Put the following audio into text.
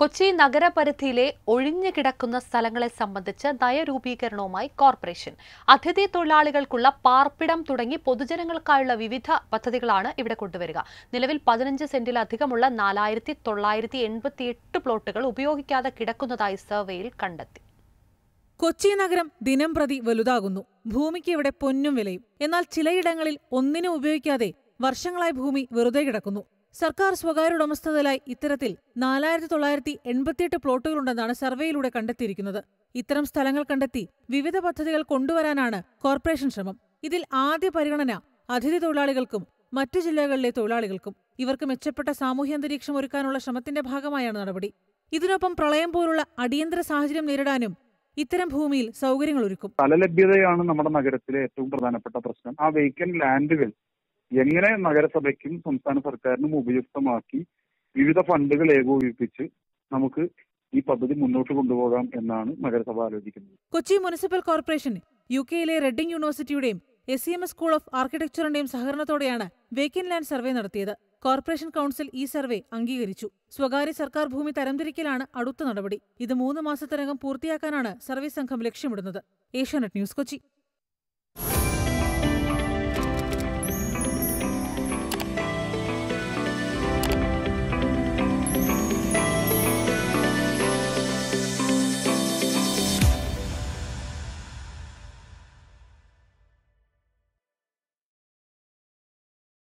കൊച്ചി നഗരപരിധിയിലെ ഒഴിഞ്ഞുകിടക്കുന്ന സ്ഥലങ്ങളെ സംബന്ധിച്ച് നയരൂപീകരണവുമായി കോർപ്പറേഷൻ അതിഥി തൊഴിലാളികൾക്കുള്ള പാർപ്പിടം തുടങ്ങി പൊതുജനങ്ങൾക്കായുള്ള വിവിധ പദ്ധതികളാണ് ഇവിടെ കൊണ്ടുവരിക നിലവിൽ പതിനഞ്ച് സെന്റിലധികമുള്ള നാലായിരത്തി തൊള്ളായിരത്തി എട്ട് പ്ലോട്ടുകൾ ഉപയോഗിക്കാതെ കിടക്കുന്നതായി സർവേയിൽ കണ്ടെത്തി കൊച്ചി നഗരം ദിനം പ്രതി വലുതാകുന്നു ഭൂമിക്ക് ഇവിടെ പൊന്നും വിലയും എന്നാൽ ചിലയിടങ്ങളിൽ ഒന്നിനും ഉപയോഗിക്കാതെ വർഷങ്ങളായി ഭൂമി വെറുതെ കിടക്കുന്നു സർക്കാർ സ്വകാര്യ ഉടമസ്ഥതയിലായി ഇത്തരത്തിൽ നാലായിരത്തി തൊള്ളായിരത്തി എൺപത്തിയെട്ട് പ്ലോട്ടുകളുണ്ടെന്നാണ് സർവേയിലൂടെ കണ്ടെത്തിയിരിക്കുന്നത് ഇത്തരം സ്ഥലങ്ങൾ കണ്ടെത്തി വിവിധ പദ്ധതികൾ കൊണ്ടുവരാനാണ് കോർപ്പറേഷൻ ശ്രമം ഇതിൽ ആദ്യ പരിഗണന അതിഥി തൊഴിലാളികൾക്കും മറ്റു ജില്ലകളിലെ തൊഴിലാളികൾക്കും ഇവർക്ക് മെച്ചപ്പെട്ട സാമൂഹ്യ അന്തരീക്ഷം ഒരുക്കാനുള്ള ശ്രമത്തിന്റെ ഭാഗമായാണ് നടപടി ഇതിനൊപ്പം പ്രളയം പോലുള്ള അടിയന്തര സാഹചര്യം നേരിടാനും ഇത്തരം ഭൂമിയിൽ സൗകര്യങ്ങൾ ഒരുക്കും സ്ഥലലഭ്യതയാണ് നമ്മുടെ നഗരത്തിലെ ഏറ്റവും പ്രധാനപ്പെട്ട പ്രശ്നം ആ വേക്കൻ ലാൻഡുകൾ എങ്ങനെ നഗരസഭയ്ക്കും സംസ്ഥാന സർക്കാരിനും ഉപയുക്തമാക്കി വിവിധ ഫണ്ടുകൾ ഏകോപിപ്പിച്ച് നമുക്ക് ഈ പദ്ധതി മുന്നോട്ട് കൊണ്ടുപോകാം എന്നാണ് നഗരസഭ ആലോചിക്കുന്നത് കൊച്ചി മുനിസിപ്പൽ കോർപ്പറേഷൻ യു കെയിലെ റെഡിംഗ് യൂണിവേഴ്സിറ്റിയുടെയും S C M S school of ആർക്കിടെക്ചറിന്റെയും സഹകരണത്തോടെയാണ് വേക്കൻറ്റ് ലാൻഡ് സർവേ നടത്തിയത് കോർപ്പറേഷൻ കൗൺസിൽ ഈ സർവേ അംഗീകരിച്ചു സ്വകാര്യ സർക്കാർ ഭൂമി തരംതിരിക്കലാണ് അടുത്ത നടപടി ഇത് മൂന്ന് മാസത്തിനകം പൂർത്തിയാക്കാനാണ് സർവേ സംഘം ലക്ഷ്യമിടുന്നത് ഏഷ്യാനെറ്റ് ന്യൂസ് കൊച്ചി